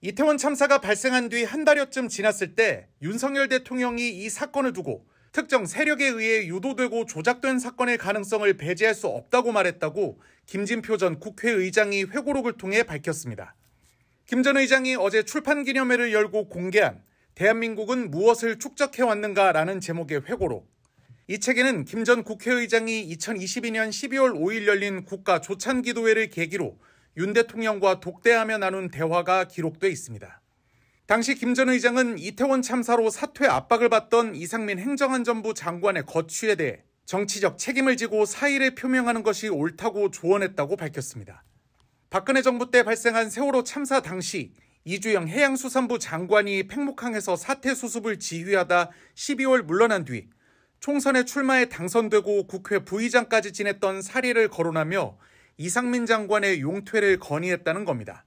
이태원 참사가 발생한 뒤 한 달여쯤 지났을 때 윤석열 대통령이 이 사건을 두고 특정 세력에 의해 유도되고 조작된 사건의 가능성을 배제할 수 없다고 말했다고 김진표 전 국회의장이 회고록을 통해 밝혔습니다. 김 전 의장이 어제 출판 기념회를 열고 공개한 대한민국은 무엇을 축적해왔는가라는 제목의 회고록. 이 책에는 김 전 국회의장이 2022년 12월 5일 열린 국가 조찬기도회를 계기로 윤 대통령과 독대하며 나눈 대화가 기록돼 있습니다. 당시 김 전 의장은 이태원 참사로 사퇴 압박을 받던 이상민 행정안전부 장관의 거취에 대해 정치적 책임을 지고 사의를 표명하는 것이 옳다고 조언했다고 밝혔습니다. 박근혜 정부 때 발생한 세월호 참사 당시 이주영 해양수산부 장관이 팽목항에서 사태 수습을 지휘하다 12월 물러난 뒤 총선에 출마해 당선되고 국회 부의장까지 지냈던 사리를 거론하며 이상민 장관의 용퇴를 건의했다는 겁니다.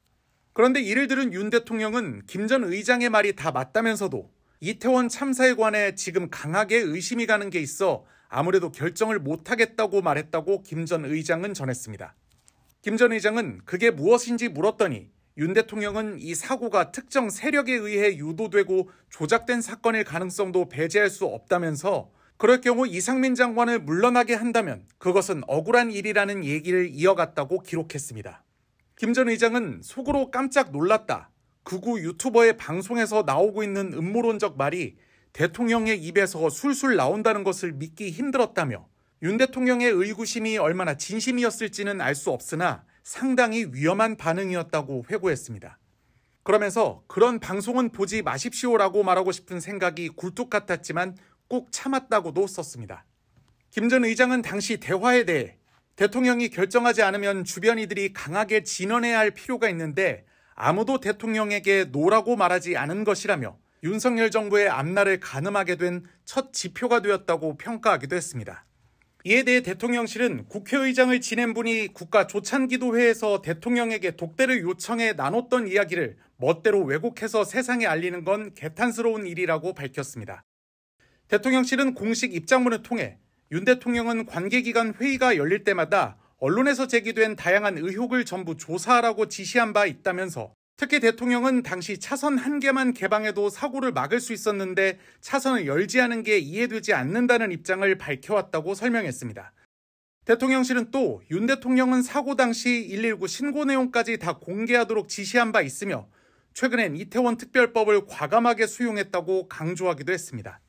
그런데 이를 들은 윤 대통령은 김 전 의장의 말이 다 맞다면서도 이태원 참사에 관해 지금 강하게 의심이 가는 게 있어 아무래도 결정을 못하겠다고 말했다고 김 전 의장은 전했습니다. 김 전 의장은 그게 무엇인지 물었더니 윤 대통령은 이 사고가 특정 세력에 의해 유도되고 조작된 사건일 가능성도 배제할 수 없다면서 그럴 경우 이상민 장관을 물러나게 한다면 그것은 억울한 일이라는 얘기를 이어갔다고 기록했습니다. 김 전 의장은 속으로 깜짝 놀랐다. 극우 유튜버의 방송에서 나오고 있는 음모론적 말이 대통령의 입에서 술술 나온다는 것을 믿기 힘들었다며 윤 대통령의 의구심이 얼마나 진심이었을지는 알 수 없으나 상당히 위험한 반응이었다고 회고했습니다. 그러면서 그런 방송은 보지 마십시오라고 말하고 싶은 생각이 굴뚝 같았지만 꼭 참았다고도 썼습니다. 김 전 의장은 당시 대화에 대해 대통령이 결정하지 않으면 주변 이들이 강하게 진언해야 할 필요가 있는데 아무도 대통령에게 노라고 말하지 않은 것이라며 윤석열 정부의 앞날을 가늠하게 된 첫 지표가 되었다고 평가하기도 했습니다. 이에 대해 대통령실은 국회의장을 지낸 분이 국가조찬기도회에서 대통령에게 독대를 요청해 나눴던 이야기를 멋대로 왜곡해서 세상에 알리는 건 개탄스러운 일이라고 밝혔습니다. 대통령실은 공식 입장문을 통해 윤 대통령은 관계기관 회의가 열릴 때마다 언론에서 제기된 다양한 의혹을 전부 조사하라고 지시한 바 있다면서 특히 대통령은 당시 차선 한 개만 개방해도 사고를 막을 수 있었는데 차선을 열지 않은 게 이해되지 않는다는 입장을 밝혀왔다고 설명했습니다. 대통령실은 또 윤 대통령은 사고 당시 119 신고 내용까지 다 공개하도록 지시한 바 있으며 최근엔 이태원 특별법을 과감하게 수용했다고 강조하기도 했습니다.